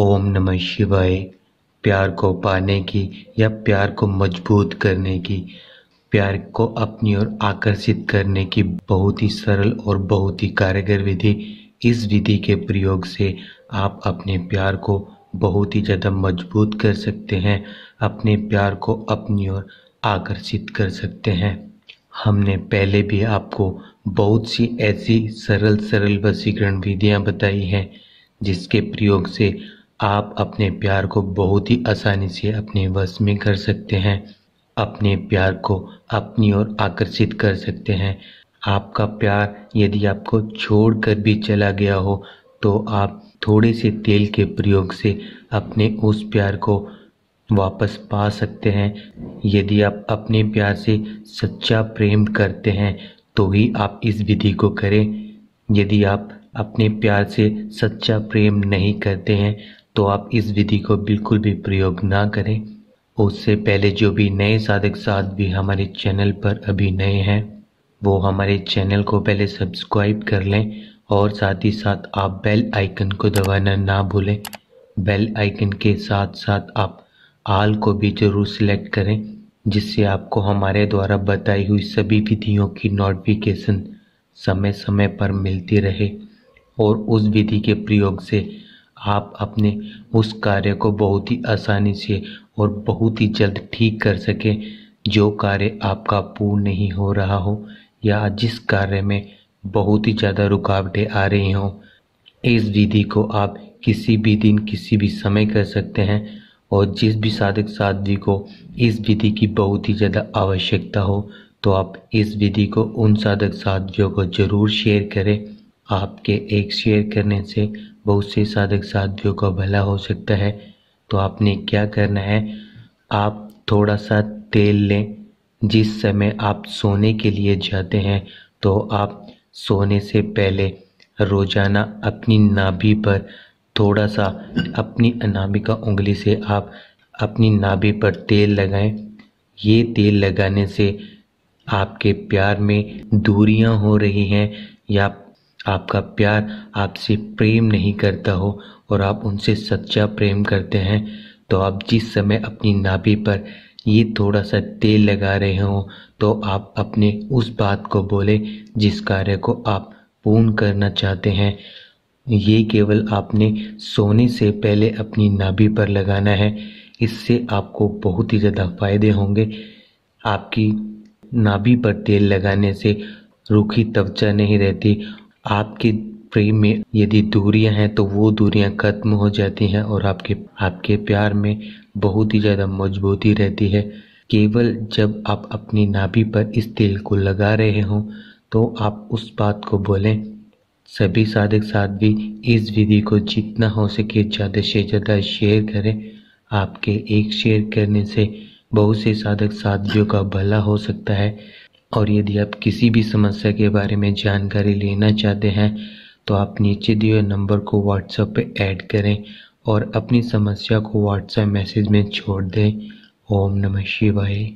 ओम नमः शिवाय प्यार को पाने की या प्यार को मजबूत करने की प्यार को अपनी ओर आकर्षित करने की बहुत ही सरल और बहुत ही कारगर विधि इस विधि के प्रयोग से आप अपने प्यार को बहुत ही ज़्यादा मजबूत कर सकते हैं अपने प्यार को अपनी ओर आकर्षित कर सकते हैं हमने पहले भी आपको बहुत सी ऐसी सरल सरल वसीकरण विधियाँ बताई हैं जिसके प्रयोग से आप अपने प्यार को बहुत ही आसानी से अपने वश में कर सकते हैं अपने प्यार को अपनी ओर आकर्षित कर सकते हैं आपका प्यार यदि आपको छोड़ कर भी चला गया हो तो आप थोड़े से तेल के प्रयोग से अपने उस प्यार को वापस पा सकते हैं यदि आप अपने प्यार से सच्चा प्रेम करते हैं तो ही आप इस विधि को करें यदि आप अपने प्यार से सच्चा प्रेम नहीं करते हैं तो आप इस विधि को बिल्कुल भी प्रयोग ना करें उससे पहले जो भी नए साधक साथ भी हमारे चैनल पर अभी नए हैं वो हमारे चैनल को पहले सब्सक्राइब कर लें और साथ ही साथ आप बेल आइकन को दबाना ना भूलें बेल आइकन के साथ साथ आप आल को भी ज़रूर सिलेक्ट करें जिससे आपको हमारे द्वारा बताई हुई सभी विधियों की नोटिफिकेशन समय समय पर मिलती रहे और उस विधि के प्रयोग से आप अपने उस कार्य को बहुत ही आसानी से और बहुत ही जल्द ठीक कर सकें जो कार्य आपका पूर्ण नहीं हो रहा हो या जिस कार्य में बहुत ही ज़्यादा रुकावटें आ रही हों इस विधि को आप किसी भी दिन किसी भी समय कर सकते हैं और जिस भी साधक साध्वी को इस विधि की बहुत ही ज़्यादा आवश्यकता हो तो आप इस विधि को उन साधक साध्वियों को जरूर शेयर करें आपके एक शेयर करने से बहुत से साधक साथियों का भला हो सकता है तो आपने क्या करना है आप थोड़ा सा तेल लें जिस समय आप सोने के लिए जाते हैं तो आप सोने से पहले रोजाना अपनी नाभि पर थोड़ा सा अपनी अनामिका उंगली से आप अपनी नाभि पर तेल लगाएं ये तेल लगाने से आपके प्यार में दूरियां हो रही हैं या आपका प्यार आपसे प्रेम नहीं करता हो और आप उनसे सच्चा प्रेम करते हैं तो आप जिस समय अपनी नाभि पर ये थोड़ा सा तेल लगा रहे हो तो आप अपने उस बात को बोले जिस कार्य को आप पूर्ण करना चाहते हैं ये केवल आपने सोने से पहले अपनी नाभि पर लगाना है इससे आपको बहुत ही ज़्यादा फायदे होंगे आपकी नाभि पर तेल लगाने से रूखी त्वचा नहीं रहती आपके प्रेम में यदि दूरियां हैं तो वो दूरियां खत्म हो जाती हैं और आपके आपके प्यार में बहुत ही ज़्यादा मजबूती रहती है केवल जब आप अपनी नाभि पर इस तेल को लगा रहे हों तो आप उस बात को बोलें सभी साधक साध्वी इस विधि को जितना हो सके ज़्यादा से ज़्यादा शेयर करें आपके एक शेयर करने से बहुत से साधक साधियों का भला हो सकता है और यदि आप किसी भी समस्या के बारे में जानकारी लेना चाहते हैं तो आप नीचे दिए नंबर को व्हाट्सएप पे ऐड करें और अपनी समस्या को व्हाट्सएप मैसेज में छोड़ दें ओम नमः शिवाय